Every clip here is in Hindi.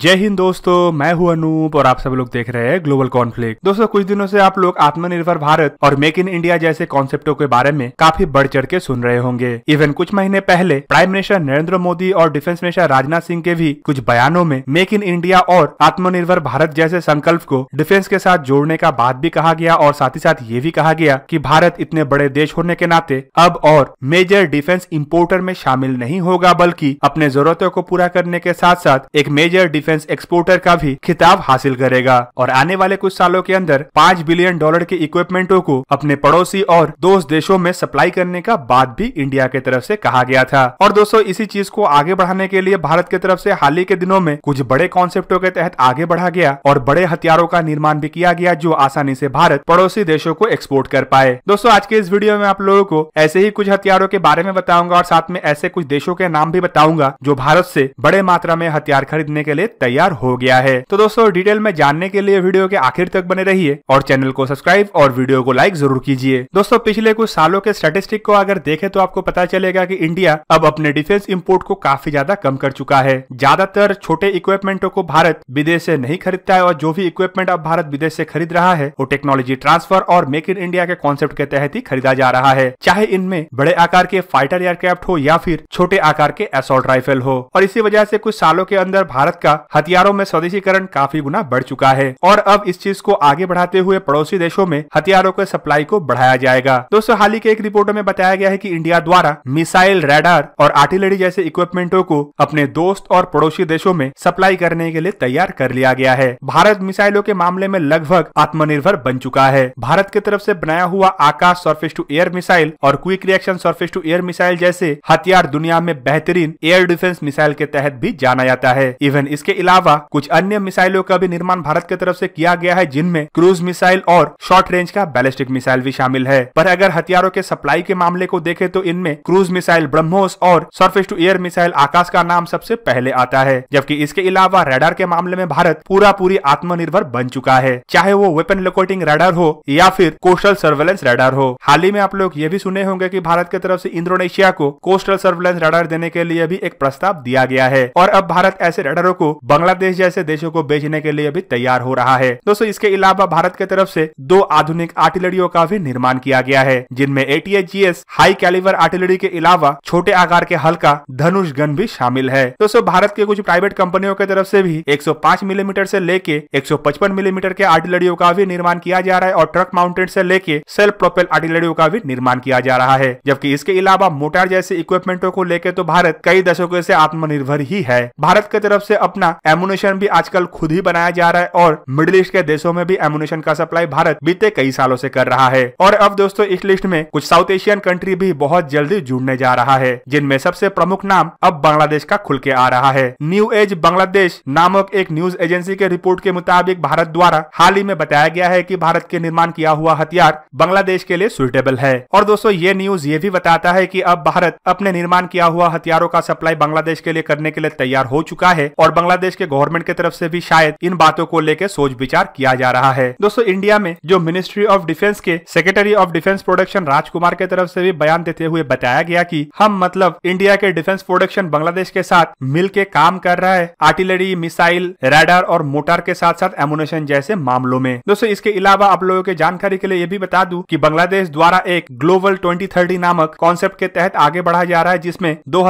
जय हिंद दोस्तों मैं हूं अनूप और आप सब लोग देख रहे हैं ग्लोबल कॉन्फ्लिक्ट दोस्तों कुछ दिनों से आप लोग आत्मनिर्भर भारत और मेक इन इंडिया जैसे कॉन्सेप्टों के बारे में काफी बढ़ चढ़ के सुन रहे होंगे इवन कुछ महीने पहले प्राइम मिनिस्टर नरेंद्र मोदी और डिफेंस मिनिस्टर राजनाथ सिंह के भी कुछ बयानों में मेक इन इंडिया और आत्मनिर्भर भारत जैसे संकल्प को डिफेंस के साथ जोड़ने का बात भी कहा गया और साथ ही साथ ये भी कहा गया की भारत इतने बड़े देश होने के नाते अब और मेजर डिफेंस इम्पोर्टर में शामिल नहीं होगा बल्कि अपने जरूरतों को पूरा करने के साथ साथ एक मेजर डिफेंस एक्सपोर्टर का भी खिताब हासिल करेगा और आने वाले कुछ सालों के अंदर पाँच बिलियन डॉलर के इक्विपमेंटों को अपने पड़ोसी और दोस्त देशों में सप्लाई करने का बात भी इंडिया के तरफ ऐसी कहा गया था और दोस्तों इसी चीज को आगे बढ़ाने के लिए भारत के तरफ ऐसी हाल ही के दिनों में कुछ बड़े कॉन्सेप्टों के तहत आगे बढ़ा गया और बड़े हथियारों का निर्माण भी किया गया जो आसानी से भारत पड़ोसी देशों को एक्सपोर्ट कर पाए दोस्तों आज के इस वीडियो में आप लोगों को ऐसे ही कुछ हथियारों के बारे में बताऊंगा और साथ में ऐसे कुछ देशों के नाम भी बताऊंगा जो भारत से बड़े मात्रा में हथियार खरीदने के लिए तैयार हो गया है तो दोस्तों डिटेल में जानने के लिए वीडियो के आखिर तक बने रहिए और चैनल को सब्सक्राइब और वीडियो को लाइक जरूर कीजिए दोस्तों पिछले कुछ सालों के स्टेटिस्टिक को अगर देखे तो आपको पता चलेगा की इंडिया अब अपने डिफेंस इम्पोर्ट को काफी ज्यादा कम कर चुका है ज्यादातर छोटे इक्विपमेंटो को भारत विदेश ऐसी नहीं खरीदता है और जो भी इक्विपमेंट अब भारत विदेश ऐसी खरीद रहा है वो टेक्नोलॉजी ट्रांसफर और मेक इन इंडिया के कॉन्सेप्ट के तहत ही खरीदा जा रहा है चाहे इनमें बड़े आकार के फाइटर एयरक्राफ्ट हो या फिर छोटे आकार के एसोल्ट राइफल हो और इसी वजह से कुछ सालों के अंदर भारत का हथियारों में स्वदेशीकरण काफी गुना बढ़ चुका है और अब इस चीज को आगे बढ़ाते हुए पड़ोसी देशों में हथियारों के सप्लाई को बढ़ाया जाएगा दोस्तों हाल ही के एक रिपोर्ट में बताया गया है की इंडिया द्वारा मिसाइल रेडार और आर्टिलरी जैसे इक्विपमेंटो को अपने दोस्त और पड़ोसी देशों में सप्लाई करने के लिए तैयार कर लिया गया है भारत मिसाइलों के मामले में लगभग आत्मनिर्भर बन चुका है भारत की तरफ से बनाया हुआ Akash surface to air missile और quick reaction surface to air missile जैसे हथियार दुनिया में बेहतरीन एयर डिफेंस मिसाइल के तहत भी जाना जाता है इवन इसके इसके अलावा कुछ अन्य मिसाइलों का भी निर्माण भारत की तरफ से किया गया है जिनमें क्रूज मिसाइल और शॉर्ट रेंज का बैलिस्टिक मिसाइल भी शामिल है पर अगर हथियारों के सप्लाई के मामले को देखे तो इनमें क्रूज मिसाइल ब्रह्मोस और surface to air missile Akash का नाम सबसे पहले आता है जबकि इसके अलावा रेडार के मामले में भारत पूरा पूरी आत्मनिर्भर बन चुका है चाहे वो वेपन लोकोटिंग रेडार हो या फिर कोस्टल सर्वेलेंस रेडार हो हाल ही में आप लोग ये भी सुने होंगे की भारत की तरफ से इंडोनेशिया को कोस्टल सर्वेलेंस रेडार देने के लिए भी एक प्रस्ताव दिया गया है और अब भारत ऐसे रेडारों को बांग्लादेश जैसे देशों को बेचने के लिए भी तैयार हो रहा है दोस्तों इसके अलावा भारत की तरफ से दो आधुनिक आर्टिलरियों का भी निर्माण किया गया है जिनमें टी हाई कैलिवर आर्टिलरी के अलावा छोटे आकार के हल्का धनुष गन भी शामिल है दोस्तों भारत के कुछ प्राइवेट कंपनियों की तरफ से भी 105 मिलीमीटर mm से लेके 155 मिलीमीटर mm के आर्टिलरियों का भी निर्माण किया जा रहा है और ट्रक माउंटेड से लेके सेल्फ प्रोपेल आर्टिलरियों का भी निर्माण किया जा रहा है जबकि इसके अलावा मोटर जैसे इक्विपमेंटों को लेकर तो भारत कई दशकों से आत्मनिर्भर ही है भारत की तरफ से अपना अपना एमुनेशन भी आजकल खुद ही बनाया जा रहा है और मिडिल ईस्ट के देशों में भी एमुनेशन का सप्लाई भारत बीते कई सालों से कर रहा है और अब दोस्तों इस लिस्ट में कुछ साउथ एशियन कंट्री भी बहुत जल्दी जुड़ने जा रहा है जिनमें सबसे प्रमुख नाम अब बांग्लादेश का खुल के आ रहा है न्यू एज बांग्लादेश नामक एक न्यूज एजेंसी के रिपोर्ट के मुताबिक भारत द्वारा हाल ही में बताया गया है की भारत के निर्माण किया हुआ हथियार बांग्लादेश के लिए सुइटेबल है और दोस्तों ये न्यूज ये भी बताता है की अब भारत अपने निर्माण किया हुआ हथियारों का सप्लाई बांग्लादेश के लिए करने के लिए तैयार हो चुका है और बांग्ला बांग्लादेश के गवर्नमेंट की तरफ से भी शायद इन बातों को लेकर सोच विचार किया जा रहा है दोस्तों इंडिया में जो मिनिस्ट्री ऑफ डिफेंस के secretary of defence production Rajkumar के तरफ से भी बयान देते हुए बताया गया कि हम मतलब इंडिया के डिफेंस प्रोडक्शन बांग्लादेश के साथ मिल के काम कर रहा है आर्टिलरी मिसाइल रेडर और मोटर के साथ साथ एमुनेशन जैसे मामलों में दोस्तों इसके अलावा आप लोगों के जानकारी के लिए ये भी बता दू की बांग्लादेश द्वारा एक ग्लोबल ट्वेंटी नामक कॉन्सेप्ट के तहत आगे बढ़ा जा रहा है जिसमें दो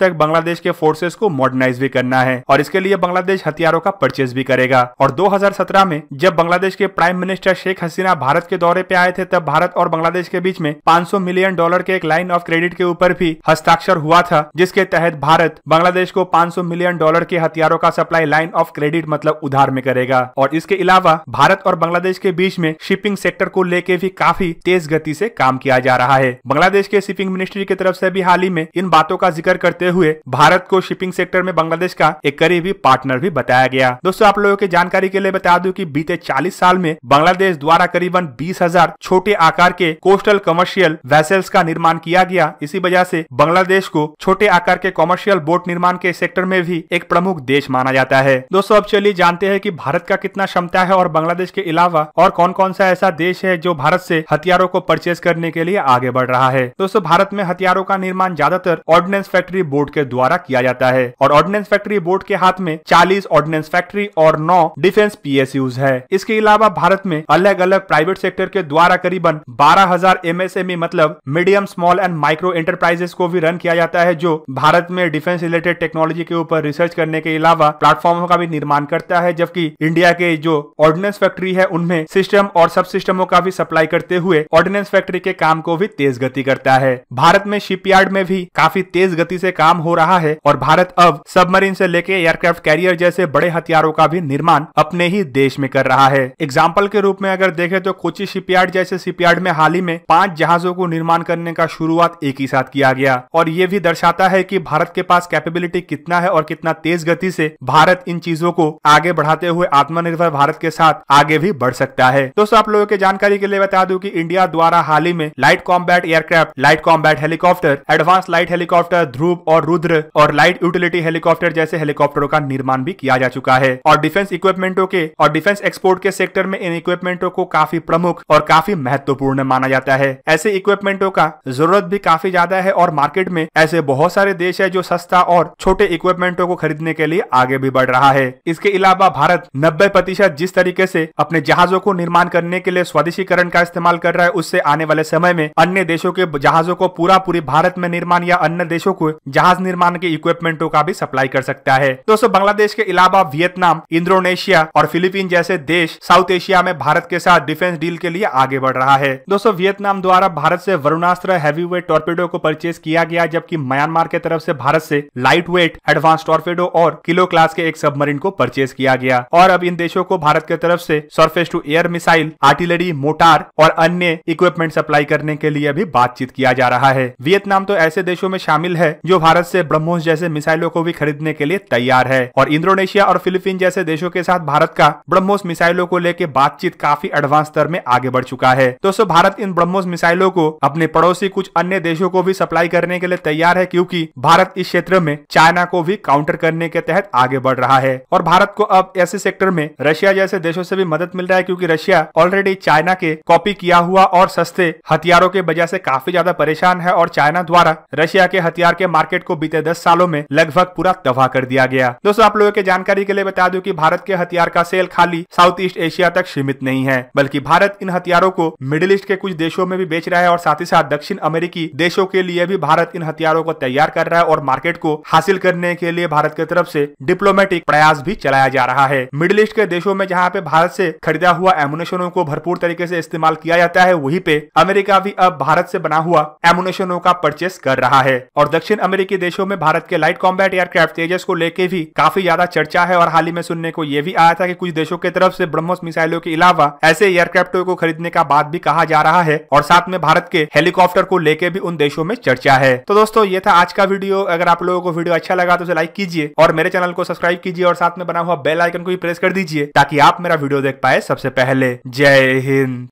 तक बांग्लादेश के फोर्सेस को मॉडर्नाइज भी करना है और इसके के लिए बांग्लादेश हथियारों का परचेज भी करेगा और 2017 में जब बांग्लादेश के प्राइम मिनिस्टर शेख हसीना भारत के दौरे पे आए थे तब भारत और बांग्लादेश के बीच में 500 मिलियन डॉलर के एक लाइन ऑफ क्रेडिट के ऊपर भी हस्ताक्षर हुआ था जिसके तहत भारत बांग्लादेश को 500 मिलियन डॉलर के हथियारों का सप्लाई लाइन ऑफ क्रेडिट मतलब उधार में करेगा और इसके अलावा भारत और बांग्लादेश के बीच में शिपिंग सेक्टर को लेके भी काफी तेज गति से काम किया जा रहा है बांग्लादेश के शिपिंग मिनिस्ट्री की तरफ से भी हाल ही में इन बातों का जिक्र करते हुए भारत को शिपिंग सेक्टर में बांग्लादेश का एक करीब करीबी पार्टनर भी बताया गया दोस्तों आप लोगों की जानकारी के लिए बता दूं कि बीते 40 साल में बांग्लादेश द्वारा करीबन 20,000 छोटे आकार के कोस्टल कमर्शियल वेसल्स का निर्माण किया गया इसी वजह से बांग्लादेश को छोटे आकार के कॉमर्शियल बोट निर्माण के सेक्टर में भी एक प्रमुख देश माना जाता है दोस्तों अब चलिए जानते हैं की भारत का कितना क्षमता है और बांग्लादेश के अलावा और कौन कौन सा ऐसा देश है जो भारत से हथियारों को परचेज करने के लिए आगे बढ़ रहा है दोस्तों भारत में हथियारों का निर्माण ज्यादातर ऑर्डिनेंस फैक्ट्री बोर्ड के द्वारा किया जाता है और ऑर्डिनेंस फैक्ट्री बोर्ड के हाथ साथ में चालीस ऑर्डिनेंस फैक्ट्री और नौ डिफेंस पीएसयूज है इसके अलावा भारत में अलग अलग प्राइवेट सेक्टर के द्वारा करीबन 12000 एमएसएमई e मतलब medium small and micro enterprises को भी रन किया जाता है जो भारत में डिफेंस रिलेटेड टेक्नोलॉजी के ऊपर रिसर्च करने के अलावा प्लेटफॉर्मों का भी निर्माण करता है जबकि इंडिया के जो ऑर्डिनेंस फैक्ट्री है उनमें सिस्टम और सब सिस्टमों का भी सप्लाई करते हुए ऑर्डिनेंस फैक्ट्री के काम को भी तेज गति करता है भारत में शिपयार्ड में भी काफी तेज गति से काम हो रहा है और भारत अब सबमरीन से लेके एयरक्राफ्ट एयरक्राफ्ट कैरियर जैसे बड़े हथियारों का भी निर्माण अपने ही देश में कर रहा है एग्जाम्पल के रूप में अगर देखे तो कोची शिपयार्ड जैसे शिपयार्ड में हाल ही में पांच जहाजों को निर्माण करने का शुरुआत एक ही साथ किया गया और ये भी दर्शाता है की भारत के पास कैपेबिलिटी कितना है और कितना तेज गति से भारत इन चीजों को आगे बढ़ाते हुए आत्मनिर्भर भारत के साथ आगे भी बढ़ सकता है दोस्तों आप लोगों के जानकारी के लिए बता दूं कि इंडिया द्वारा हाल ही में light combat aircraft light combat helicopter advance light helicopter Dhruv और रुद्र और लाइट यूटिलिटी हेलीकॉप्टर जैसे हेलीकॉप्टरों का का निर्माण भी किया जा चुका है और डिफेंस इक्विपमेंटो के और डिफेंस एक्सपोर्ट के सेक्टर में इन इक्विपमेंटो को काफी प्रमुख और काफी महत्वपूर्ण माना जाता है ऐसे इक्विपमेंटो का जरूरत भी काफी ज्यादा है और मार्केट में ऐसे बहुत सारे देश है जो सस्ता और छोटे इक्विपमेंटो को खरीदने के लिए आगे भी बढ़ रहा है इसके अलावा भारत नब्बे प्रतिशत जिस तरीके से अपने जहाजों को निर्माण करने के लिए स्वदेशीकरण का इस्तेमाल कर रहा है उससे आने वाले समय में अन्य देशों के जहाजों को पूरा पूरी भारत में निर्माण या अन्य देशों को जहाज निर्माण के इक्विपमेंटो का भी सप्लाई कर सकता है दोस्तों दोस्तों बांग्लादेश के अलावा वियतनाम इंडोनेशिया और फिलीपीन जैसे देश साउथ एशिया में भारत के साथ डिफेंस डील के लिए आगे बढ़ रहा है दोस्तों वियतनाम द्वारा भारत से वरुणास्त्र हैवीवेट टॉर्पेडो को परचेज किया गया जबकि म्यांमार के तरफ से भारत से लाइट वेट एडवांस टॉर्पेडो और किलो क्लास के एक सबमरीन को परचेज किया गया और अब इन देशों को भारत की तरफ से surface to air missile artillery mortar और अन्य इक्विपमेंट सप्लाई करने के लिए भी बातचीत किया जा रहा है वियतनाम तो ऐसे देशों में शामिल है जो भारत से ब्रह्मोस जैसे मिसाइलों को भी खरीदने के लिए तैयार है और इंडोनेशिया और फिलीपीन जैसे देशों के साथ भारत का ब्रह्मोस मिसाइलों को लेकर बातचीत काफी एडवांस स्तर में आगे बढ़ चुका है दोस्तों भारत इन ब्रह्मोस मिसाइलों को अपने पड़ोसी कुछ अन्य देशों को भी सप्लाई करने के लिए तैयार है क्यूँकी भारत इस क्षेत्र में चाइना को भी काउंटर करने के तहत आगे बढ़ रहा है और भारत को अब ऐसे सेक्टर में रशिया जैसे देशों से भी मदद मिल रहा है क्योंकि रशिया ऑलरेडी चाइना के कॉपी किया हुआ और सस्ते हथियारों के वजह से काफी ज्यादा परेशान है और चाइना द्वारा रशिया के हथियार के मार्केट को बीते दस सालों में लगभग पूरा तबाह कर दिया गया दोस्तों आप लोगों के जानकारी के लिए बता दूं कि भारत के हथियार का सेल खाली साउथ ईस्ट एशिया तक सीमित नहीं है बल्कि भारत इन हथियारों को मिडिल ईस्ट के कुछ देशों में भी बेच रहा है और साथ ही साथ दक्षिण अमेरिकी देशों के लिए भी भारत इन हथियारों को तैयार कर रहा है और मार्केट को हासिल करने के लिए भारत की तरफ ऐसी डिप्लोमेटिक प्रयास भी चलाया जा रहा है मिडिल ईस्ट के देशों में जहाँ पे भारत ऐसी खरीदा हुआ एमुनेशनों को भरपूर तरीके ऐसी इस्तेमाल किया जाता है वहीं पे अमेरिका भी अब भारत ऐसी बना हुआ एमुनेशनों का परचेस कर रहा है और दक्षिण अमेरिकी देशों में भारत के लाइट कॉम्बैट एयरक्राफ्ट तेजस को लेके भी काफी ज्यादा चर्चा है और हाल ही में सुनने को यह भी आया था कि कुछ देशों की तरफ से ब्रह्मोस मिसाइलों के अलावा ऐसे एयरक्राफ्टों को खरीदने का बात भी कहा जा रहा है और साथ में भारत के हेलीकॉप्टर को लेकर भी उन देशों में चर्चा है तो दोस्तों ये था आज का वीडियो अगर आप लोगों को वीडियो अच्छा लगा तो उसे लाइक कीजिए और मेरे चैनल को सब्सक्राइब कीजिए और साथ में बना हुआ बेल आइकन को भी प्रेस कर दीजिए ताकि आप मेरा वीडियो देख पाए सबसे पहले जय हिंद